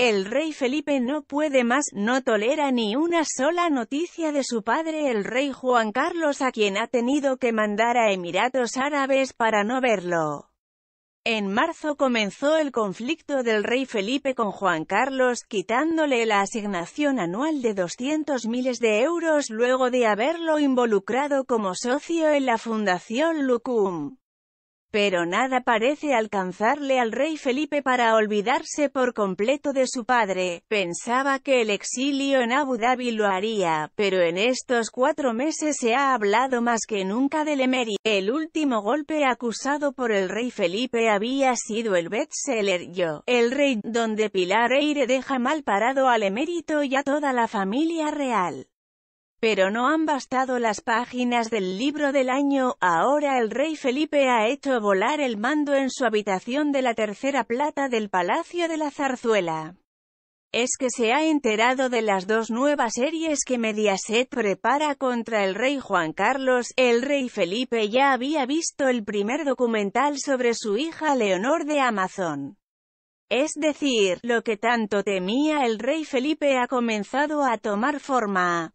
El rey Felipe no puede más, no tolera ni una sola noticia de su padre el rey Juan Carlos a quien ha tenido que mandar a Emiratos Árabes para no verlo. En marzo comenzó el conflicto del rey Felipe con Juan Carlos, quitándole la asignación anual de 200 miles de euros luego de haberlo involucrado como socio en la Fundación Lucum. Pero nada parece alcanzarle al rey Felipe para olvidarse por completo de su padre, pensaba que el exilio en Abu Dhabi lo haría, pero en estos cuatro meses se ha hablado más que nunca del emérito. El último golpe acusado por el rey Felipe había sido el bestseller Yo, el rey, donde Pilar Eire deja mal parado al emérito y a toda la familia real. Pero no han bastado las páginas del libro del año, ahora el rey Felipe ha hecho volar el mando en su habitación de la tercera plata del Palacio de la Zarzuela. Es que se ha enterado de las dos nuevas series que Mediaset prepara contra el rey Juan Carlos, el rey Felipe ya había visto el primer documental sobre su hija Leonor de Amazon. Es decir, lo que tanto temía el rey Felipe ha comenzado a tomar forma.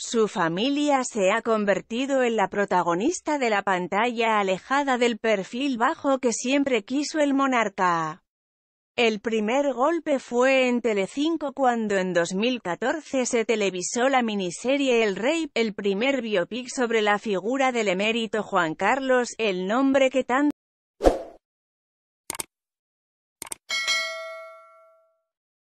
Su familia se ha convertido en la protagonista de la pantalla alejada del perfil bajo que siempre quiso el monarca. El primer golpe fue en Telecinco cuando en 2014 se televisó la miniserie El Rey, el primer biopic sobre la figura del emérito Juan Carlos, el nombre que tanto